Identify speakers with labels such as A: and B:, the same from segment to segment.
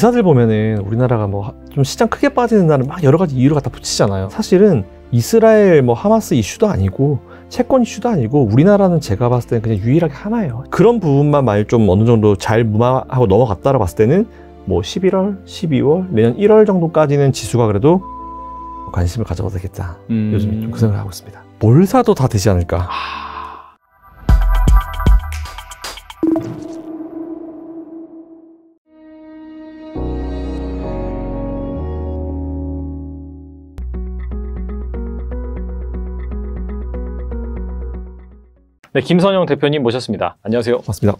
A: 기사들 보면은 우리나라가 뭐 좀 시장 크게 빠지는 날은 막 여러 가지 이유를 갖다 붙이잖아요. 사실은 이스라엘 뭐 하마스 이슈도 아니고 채권 이슈도 아니고 우리나라는 제가 봤을 때는 그냥 유일하게 하나예요. 그런 부분만 말 좀 어느 정도 잘 무마하고 넘어갔다라 고 봤을 때는 뭐 11월, 12월, 내년 1월 정도까지는 지수가 그래도 관심을 가져도 되겠다. 음... 요즘 좀그 생각을 하고 있습니다. 뭘 사도 다 되지 않을까. 하... 아.
B: 네, 김선영 대표님 모셨습니다. 안녕하세요. 고습니다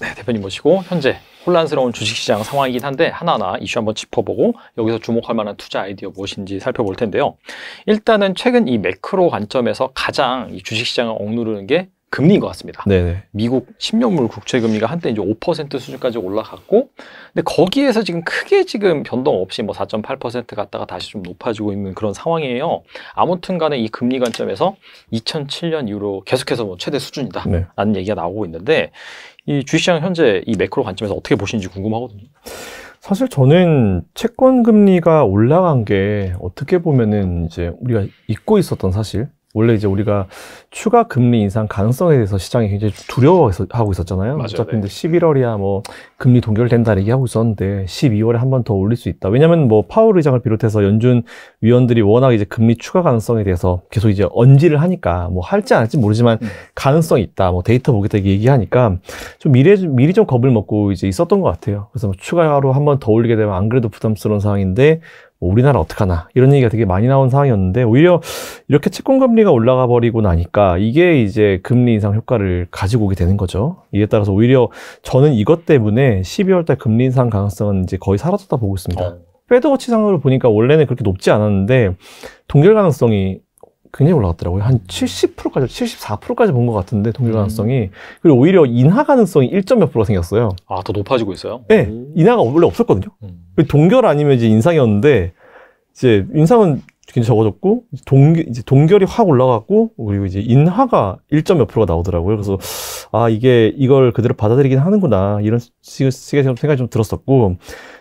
B: 네, 대표님 모시고 현재 혼란스러운 주식시장 상황이긴 한데 하나하나 이슈 한번 짚어보고 여기서 주목할 만한 투자 아이디어 무엇인지 살펴볼 텐데요. 일단은 최근 이 매크로 관점에서 가장 이 주식시장을 억누르는 게 금리인 것 같습니다. 네네. 미국 10년물 국채 금리가 한때 이제 5% 수준까지 올라갔고, 근데 거기에서 지금 크게 지금 변동 없이 뭐 4.8% 갔다가 다시 좀 높아지고 있는 그런 상황이에요. 아무튼간에 이 금리 관점에서 2007년 이후로 계속해서 뭐 최대 수준이다라는 네. 얘기가 나오고 있는데 이 주식시장 현재 이 매크로 관점에서 어떻게 보시는지 궁금하거든요.
A: 사실 저는 채권 금리가 올라간 게 어떻게 보면은 이제 우리가 잊고 있었던 사실 원래 이제 우리가 추가 금리 인상 가능성에 대해서 시장이 굉장히 두려워하고 있었잖아요. 맞아요, 어차피 네. 11월이야 뭐 금리 동결된다 얘기하고 있었는데 12월에 한 번 더 올릴 수 있다. 왜냐하면 뭐 파월 의장을 비롯해서 연준 위원들이 워낙 이제 금리 추가 가능성에 대해서 계속 이제 언지를 하니까 뭐 할지 안 할지 모르지만 음. 가능성이 있다. 뭐 데이터 보겠다 얘기하니까 좀 미래 미리 좀 겁을 먹고 이제 있었던 것 같아요. 그래서 뭐 추가로 한번 더 올리게 되면 안 그래도 부담스러운 상황인데 뭐 우리나라 어떡하나 이런 얘기가 되게 많이 나온 상황이었는데 오히려 이렇게 채권 금리가 올라가 버리고 나니까 이게 이제 금리 인상 효과를 가지고 오게 되는 거죠. 이에 따라서 오히려 저는 이것 때문에 12월 달 금리 인상 가능성은 이제 거의 사라졌다 보고 있습니다. 어. 패드워치상으로 보니까 원래는 그렇게 높지 않았는데 동결 가능성이 굉장히 올라갔더라고요. 한 70%까지, 74%까지 본 것 같은데, 동결 음. 가능성이. 음. 그리고 오히려 인하 가능성이 1점 몇 프로가 생겼어요.
B: 아, 더 높아지고 있어요?
A: 네. 오. 인하가 원래 없었거든요. 음. 동결 아니면 이제 인상이었는데, 이제 인상은 굉장히 적어졌고 동 이제 동결이 확 올라갔고 그리고 이제 인하가 1점 몇 프로가 나오더라고요. 그래서 아 이게 이걸 그대로 받아들이긴 하는구나 이런 식의 생각이 좀 들었었고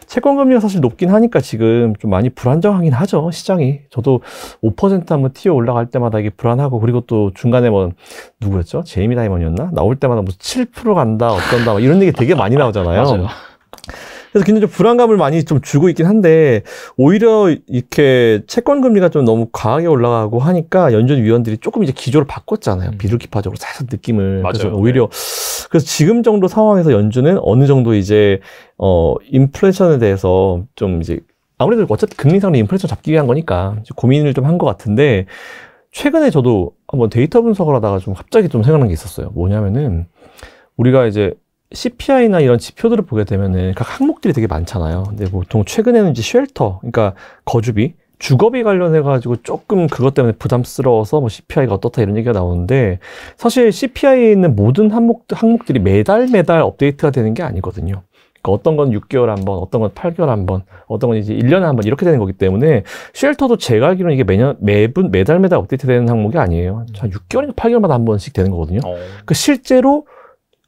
A: 채권 금리가 사실 높긴 하니까 지금 좀 많이 불안정하긴 하죠 시장이. 저도 5% 한번 튀어 올라갈 때마다 이게 불안하고 그리고 또 중간에 뭐 누구였죠 제이미 다이먼이었나 나올 때마다 뭐7% 간다 어떤다 이런 얘기 되게 많이 나오잖아요. 그래서 굉장히 좀 불안감을 많이 좀 주고 있긴 한데 오히려 이렇게 채권 금리가 좀 너무 과하게 올라가고 하니까 연준 위원들이 조금 이제 기조를 바꿨잖아요. 음. 비둘기파적으로 살짝 느낌을 맞아요. 네. 오히려 네. 그래서 지금 정도 상황에서 연준은 어느 정도 이제 어 인플레이션에 대해서 좀 이제 아무래도 어쨌든 금리 상으로 인플레이션 잡기 위한 거니까 고민을 좀 한 것 같은데 최근에 저도 한번 데이터 분석을 하다가 좀 갑자기 좀 생각난 게 있었어요. 뭐냐면은 우리가 이제 CPI나 이런 지표들을 보게 되면은 각 항목들이 되게 많잖아요. 근데 보통 최근에는 이제 쉘터, 그러니까 거주비, 주거비 관련해가지고 조금 그것 때문에 부담스러워서 뭐 CPI가 어떻다 이런 얘기가 나오는데 사실 CPI에 있는 모든 항목, 항목들이 매달 매달 업데이트가 되는 게 아니거든요. 그 어떤 건 6개월 한 번, 어떤 건 8개월 한 번, 어떤 건 이제 1년에 한 번 이렇게 되는 거기 때문에 쉘터도 제가 알기로는 이게 매년, 매분, 매달 매달 업데이트 되는 항목이 아니에요. 한 6개월인가 8개월마다 한 번씩 되는 거거든요. 어. 그 실제로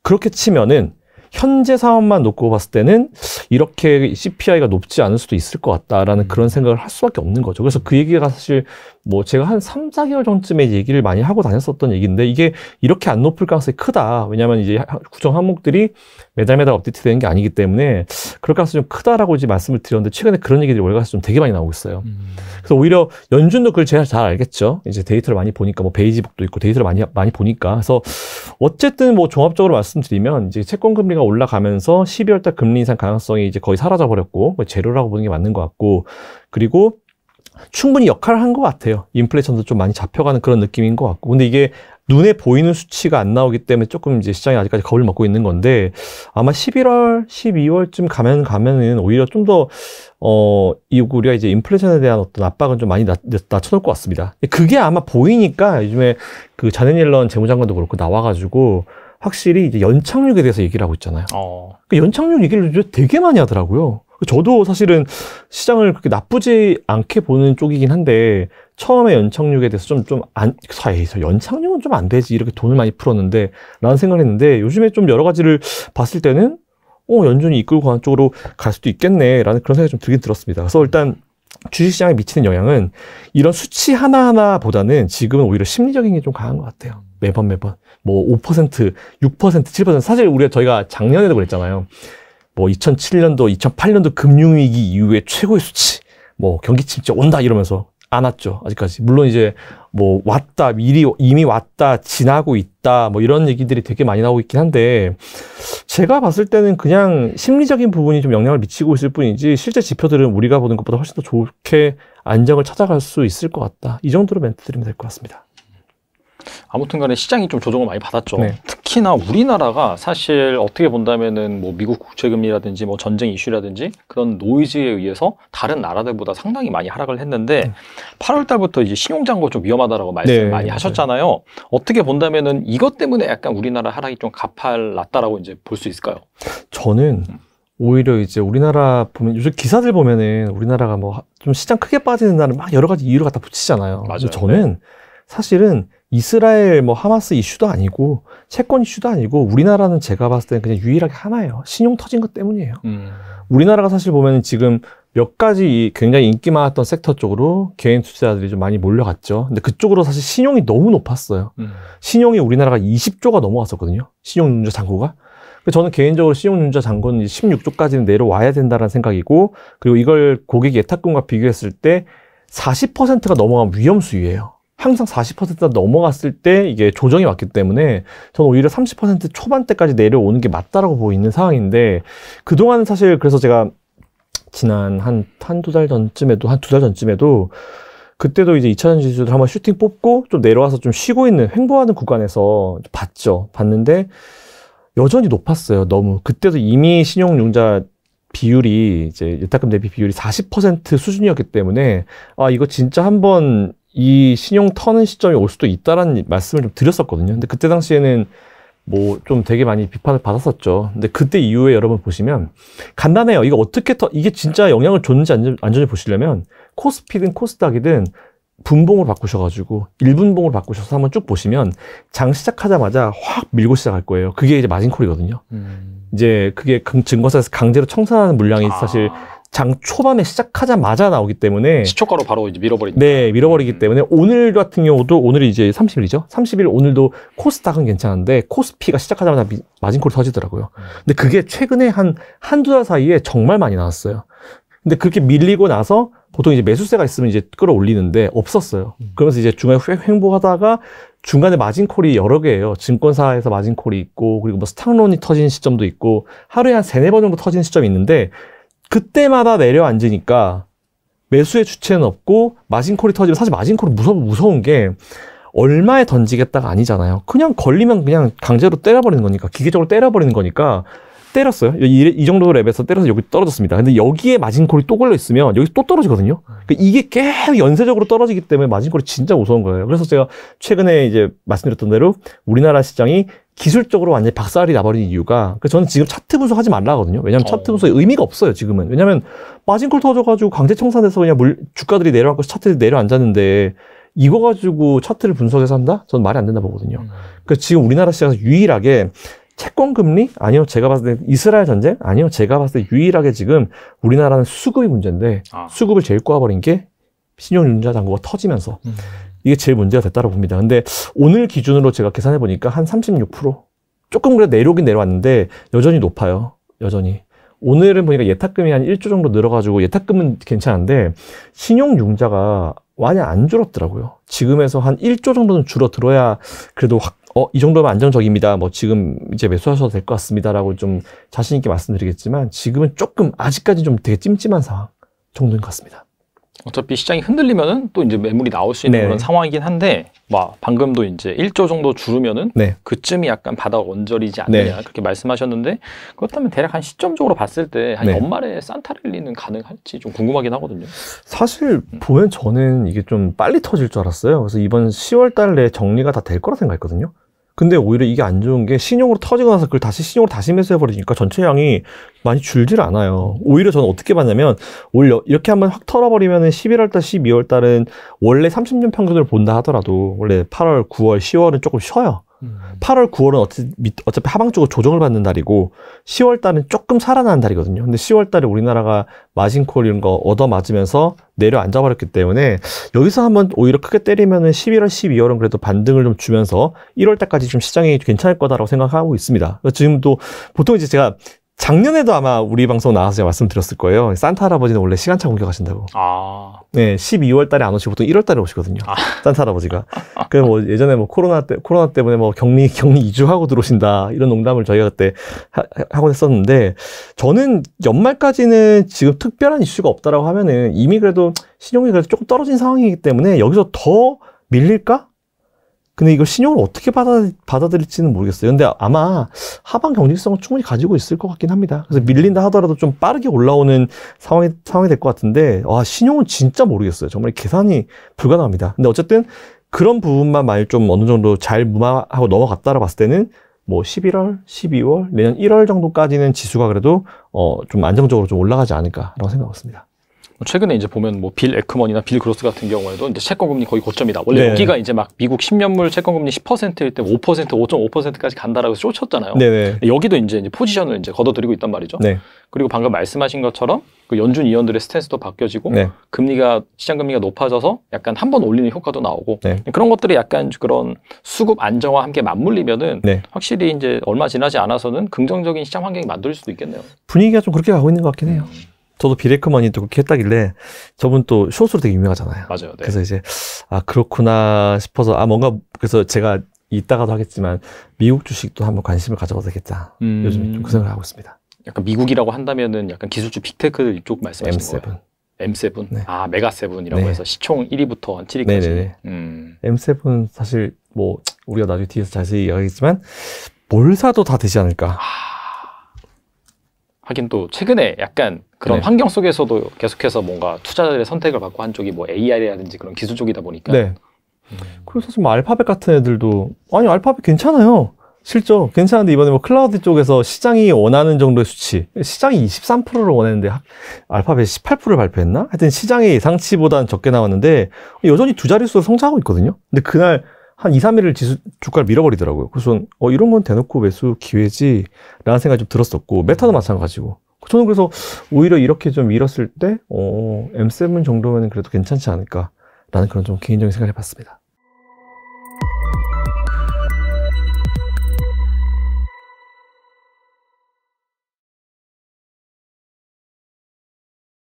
A: 그렇게 치면은 현재 상황만 놓고 봤을 때는 이렇게 CPI가 높지 않을 수도 있을 것 같다라는 음. 그런 생각을 할 수밖에 없는 거죠. 그래서 그 얘기가 사실 뭐 제가 한 3, 4개월 전쯤에 얘기를 많이 하고 다녔었던 얘기인데 이게 이렇게 안 높을 가능성이 크다. 왜냐하면 이제 구정 항목들이 매달 매달 업데이트 되는 게 아니기 때문에 그럴 가능성이 좀 크다라고 이제 말씀을 드렸는데 최근에 그런 얘기들이 월가에서 좀 되게 많이 나오고 있어요. 음. 그래서 오히려 연준도 그걸 제가 잘 알겠죠. 이제 데이터를 많이 보니까 뭐 베이지북도 있고 데이터를 많이 많이 보니까 그래서 어쨌든 뭐 종합적으로 말씀드리면 이제 채권 금리가 올라가면서 12월 달 금리 인상 가능성이 이제 거의 사라져 버렸고 뭐재료라고 보는 게 맞는 것 같고 그리고 충분히 역할을 한 것 같아요. 인플레이션도 좀 많이 잡혀가는 그런 느낌인 것 같고. 근데 이게 눈에 보이는 수치가 안 나오기 때문에 조금 이제 시장이 아직까지 겁을 먹고 있는 건데 아마 11월, 12월쯤 가면 가면은 오히려 좀 더 어, 이 우리가 이제 인플레이션에 대한 어떤 압박은 좀 많이 낮, 낮춰놓을 것 같습니다. 그게 아마 보이니까 요즘에 그 자넨 일런 재무장관도 그렇고 나와가지고 확실히 이제 연착륙에 대해서 얘기를 하고 있잖아요. 어. 그 연착륙 얘기를 되게 많이 하더라고요. 저도 사실은 시장을 그렇게 나쁘지 않게 보는 쪽이긴 한데 처음에 연착륙에 대해서 좀 좀 안 사이에서 아, 연착륙은 좀 안 되지 이렇게 돈을 많이 풀었는데 라는 생각을 했는데 요즘에 좀 여러 가지를 봤을 때는 어 연준이 이끌고 가는 쪽으로 갈 수도 있겠네라는 그런 생각이 좀 들긴 들었습니다. 그래서 일단 주식시장에 미치는 영향은 이런 수치 하나하나보다는 지금은 오히려 심리적인 게 좀 강한 것 같아요. 매번 매번 뭐 5%, 6%, 7% 사실 우리가 저희가 작년에도 그랬잖아요. 뭐 2007년도, 2008년도 금융위기 이후에 최고의 수치, 뭐 경기 침체 온다 이러면서 안 왔죠. 아직까지. 물론 이제 뭐 왔다, 미리, 이미 왔다, 지나고 있다, 뭐 이런 얘기들이 되게 많이 나오고 있긴 한데, 제가 봤을 때는 그냥 심리적인 부분이 좀 영향을 미치고 있을 뿐이지, 실제 지표들은 우리가 보는 것보다 훨씬 더 좋게 안정을 찾아갈 수 있을 것 같다. 이 정도로 멘트 드리면 될 것 같습니다.
B: 아무튼간에 시장이 좀 조정을 많이 받았죠. 네. 특히나 우리나라가 사실 어떻게 본다면은 뭐 미국 국채금리라든지 뭐 전쟁 이슈라든지 그런 노이즈에 의해서 다른 나라들보다 상당히 많이 하락을 했는데 네. 8월달부터 이제 신용장고 좀 위험하다라고 말씀 네. 많이 하셨잖아요. 어떻게 본다면은 이것 때문에 약간 우리나라 하락이 좀 가팔났다라고 이제 볼 수 있을까요?
A: 저는 오히려 이제 우리나라 보면 요즘 기사들 보면은 우리나라가 뭐 좀 시장 크게 빠지는 날은 막 여러 가지 이유를 갖다 붙이잖아요. 맞아요. 저는 네. 사실은 이스라엘 뭐 하마스 이슈도 아니고 채권 이슈도 아니고 우리나라는 제가 봤을 때는 그냥 유일하게 하나예요. 신용 터진 것 때문이에요. 음. 우리나라가 사실 보면 지금 몇 가지 굉장히 인기 많았던 섹터 쪽으로 개인 투자자들이 좀 많이 몰려갔죠. 근데 그쪽으로 사실 신용이 너무 높았어요. 음. 신용이 우리나라가 20조가 넘어왔었거든요. 신용융자 잔고가. 저는 개인적으로 신용융자 잔고는 16조까지는 내려와야 된다는 생각이고, 그리고 이걸 고객 예탁금과 비교했을 때 40%가 넘어간 위험 수위예요. 항상 40%가 넘어갔을 때 이게 조정이 왔기 때문에 저는 오히려 30% 초반대까지 내려오는 게 맞다라고 보이는 상황인데 그동안 사실 그래서 제가 지난 한 한 두 달 전쯤에도 한 두 달 전쯤에도 그때도 이제 2차전 지수를 한번 슈팅 뽑고 좀 내려와서 좀 쉬고 있는 횡보하는 구간에서 봤죠. 봤는데 여전히 높았어요. 너무 그때도 이미 신용융자 비율이 이제 예탁금 대비 비율이 40% 수준이었기 때문에 아 이거 진짜 한번 이 신용 터는 시점이 올 수도 있다라는 말씀을 좀 드렸었거든요. 근데 그때 당시에는 뭐 좀 되게 많이 비판을 받았었죠. 근데 그때 이후에 여러분 보시면 간단해요. 이거 어떻게 터 이게 진짜 영향을 줬는지 안, 안 줬는지 보시려면 코스피든 코스닥이든 분봉을 바꾸셔가지고 1분봉을 바꾸셔서 한번 쭉 보시면 장 시작하자마자 확 밀고 시작할 거예요. 그게 이제 마진콜이거든요. 음. 이제 그게 증권사에서 강제로 청산하는 물량이 아. 사실 장 초반에 시작하자마자 나오기 때문에
B: 시초가로 바로 이제 밀어버린다.
A: 네, 밀어버리기 음. 때문에 오늘 같은 경우도 오늘 이제 30일이죠. 30일 오늘도 코스닥은 괜찮은데 코스피가 시작하자마자 미, 마진콜이 터지더라고요. 음. 근데 그게 최근에 한 한두 달 사이에 정말 많이 나왔어요. 근데 그렇게 밀리고 나서 보통 이제 매수세가 있으면 이제 끌어올리는데 없었어요. 음. 그러면서 이제 중간에 횡보하다가 중간에 마진콜이 여러 개예요. 증권사에서 마진콜이 있고 그리고 뭐 스탁론이 터진 시점도 있고 하루에 한 세네 번 정도 터진 시점이 있는데 그때마다 내려앉으니까 매수의 주체는 없고 마진콜이 터지면 사실 마진콜은 무서, 무서운 게 얼마에 던지겠다가 아니잖아요. 그냥 걸리면 그냥 강제로 때려버리는 거니까 기계적으로 때려버리는 거니까 때렸어요. 이, 이 정도 랩에서 때려서 여기 떨어졌습니다. 근데 여기에 마진콜이 또 걸려 있으면 여기 또 떨어지거든요. 그러니까 이게 계속 연쇄적으로 떨어지기 때문에 마진콜이 진짜 무서운 거예요. 그래서 제가 최근에 이제 말씀드렸던 대로 우리나라 시장이 기술적으로 완전히 박살이 나버린 이유가 그 저는 지금 차트 분석하지 말라거든요. 하 왜냐하면 어. 차트 분석의 의미가 없어요. 지금은 왜냐하면 빠진콜 터져가지고 강제 청산해서 그냥 물 주가들이 내려앉고 차트들이 내려앉았는데 이거 가지고 차트를 분석해서 한다? 저는 말이 안 된다 보거든요. 음. 그 지금 우리나라 시장에서 유일하게 채권 금리 아니요 제가 봤을 때 이스라엘 전쟁 아니요 제가 봤을 때 유일하게 지금 우리나라는 수급이 문제인데 아. 수급을 제일 꼬아버린 게 신용융자 잔고가 터지면서 음. 이게 제일 문제가 됐다고 봅니다. 근데 오늘 기준으로 제가 계산해 보니까 한 36% 조금 그래 내려오긴 내려왔는데 여전히 높아요. 여전히. 오늘은 보니까 예탁금이 한 1조 정도 늘어가지고 예탁금은 괜찮은데 신용융자가 많이 안 줄었더라고요. 지금에서 한 1조 정도는 줄어들어야 그래도 확, 어, 이 정도면 안정적입니다. 뭐 지금 이제 매수하셔도 될 것 같습니다라고 좀 자신있게 말씀드리겠지만 지금은 조금 아직까지 좀 되게 찜찜한 상황 정도인 것 같습니다.
B: 어차피 시장이 흔들리면은 또 이제 매물이 나올 수 있는 네. 그런 상황이긴 한데 막 뭐 방금도 이제 1조 정도 줄으면은 네. 그쯤이 약간 바닥 원절이지 않느냐 네. 그렇게 말씀하셨는데 그렇다면 대략 한 시점적으로 봤을 때한 네. 연말에 산타랠리는 가능할지 좀 궁금하긴 하거든요.
A: 사실 음. 보면 저는 이게 좀 빨리 터질 줄 알았어요. 그래서 이번 10월 달에 정리가 다 될 거라 생각했거든요. 근데 오히려 이게 안 좋은 게 신용으로 터지고 나서 그걸 다시 신용으로 다시 매수해버리니까 전체 양이 많이 줄질 않아요. 오히려 저는 어떻게 봤냐면 올려 이렇게 한번 확 털어버리면은 11월 달, 12월 달은 원래 30년 평균을 본다 하더라도 원래 8월, 9월, 10월은 조금 쉬어요. 음. 8월, 9월은 어차피, 어차피 하방 쪽으로 조정을 받는 달이고 10월 달은 조금 살아나는 달이거든요. 근데 10월 달에 우리나라가 마진콜 이런 거 얻어 맞으면서 내려앉아 버렸기 때문에 여기서 한번 오히려 크게 때리면은 11월, 12월은 그래도 반등을 좀 주면서 1월 달까지 좀 시장이 괜찮을 거다라고 생각하고 있습니다. 지금도 보통 이제 제가 작년에도 아마 우리 방송 나와서 제가 말씀드렸을 거예요. 산타 할아버지는 원래 시간차 공격하신다고. 아. 네, 12월 달에 안 오시고 보통 1월 달에 오시거든요. 아. 산타 할아버지가. 그뭐 예전에 뭐 코로나 때 코로나 때문에 뭐 격리 격리 2주하고 들어오신다. 이런 농담을 저희가 그때 하, 하곤 했었는데 저는 연말까지는 지금 특별한 이슈가 없다라고 하면은 이미 그래도 신용이 그래도 조금 떨어진 상황이기 때문에 여기서 더 밀릴까? 근데 이걸 신용을 어떻게 받아, 받아들일지는 모르겠어요. 근데 아마 하반 경직성은 충분히 가지고 있을 것 같긴 합니다. 그래서 밀린다 하더라도 좀 빠르게 올라오는 상황이, 상황이 될 것 같은데, 와, 신용은 진짜 모르겠어요. 정말 계산이 불가능합니다. 근데 어쨌든 그런 부분만 만약 좀 어느 정도 잘 무마하고 넘어갔다라 고 봤을 때는 뭐 11월, 12월, 내년 1월 정도까지는 지수가 그래도 어, 좀 안정적으로 좀 올라가지 않을까라고 생각했습니다.
B: 뭐 최근에 이제 보면 뭐 빌 에크먼이나 빌 그로스 같은 경우에도 이제 채권 금리 거의 고점이다. 원래 네. 여기가 이제 막 미국 10년물 채권 금리 10%일 때 5%, 5.5%까지 간다라고 해서 쫓았잖아요. 네. 네. 여기도 이제, 이제 포지션을 이제 걷어들이고 있단 말이죠. 네. 그리고 방금 말씀하신 것처럼 그 연준 위원들의 스탠스도 바뀌어지고 네. 금리가 시장 금리가 높아져서 약간 한 번 올리는 효과도 나오고 네. 그런 것들이 약간 그런 수급 안정화 함께 맞물리면은 확실히 이제 얼마 지나지 않아서는 긍정적인 시장 환경이 만들 수도 있겠네요.
A: 분위기가 좀 그렇게 가고 있는 것 같긴 해요. 음. 저도 비레크먼이 또 그렇게 했다길래 저분 또 쇼스로 되게 유명하잖아요. 맞아요. 네. 그래서 이제 아 그렇구나 싶어서 아 뭔가 그래서 제가 이따가도 하겠지만 미국 주식도 한번 관심을 가져봐도 되겠다. 음... 요즘 좀그 생각을 하고 있습니다.
B: 약간 미국이라고 한다면은 약간 기술주 빅테크들 이쪽 말씀하신 M7. 거예요. M7. 네. 아, 메가 7이라고 네. 해서 시총 1위부터 한 7위까지. 네네 음.
A: M7 사실 뭐 우리가 나중에 뒤에서 자세히 이야기하겠지만 뭘 사도 다 되지 않을까. 아...
B: 하긴 또 최근에 약간 그런 네. 환경 속에서도 계속해서 뭔가 투자자들의 선택을 받고 한 쪽이 뭐 AI라든지 그런 기술 쪽이다 보니까. 네.
A: 음. 그리고 사실 뭐 알파벳 같은 애들도 아니 알파벳 괜찮아요. 실적 괜찮은데 이번에 뭐 클라우드 쪽에서 시장이 원하는 정도의 수치 시장이 23%를 원했는데 알파벳 18%를 발표했나? 하여튼 시장의 예상치보다는 적게 나왔는데 여전히 두 자릿수로 성장하고 있거든요. 근데 그날 한 2, 3일을 지수 주가를 밀어버리더라고요. 그래서 어, 이런 건 대놓고 매수 기회지라는 생각이 좀 들었었고 음. 메타도 마찬가지고. 저는 그래서 오히려 이렇게 좀 밀었을 때 어, M7 정도면 그래도 괜찮지 않을까라는 그런 좀 개인적인 생각을 해봤습니다.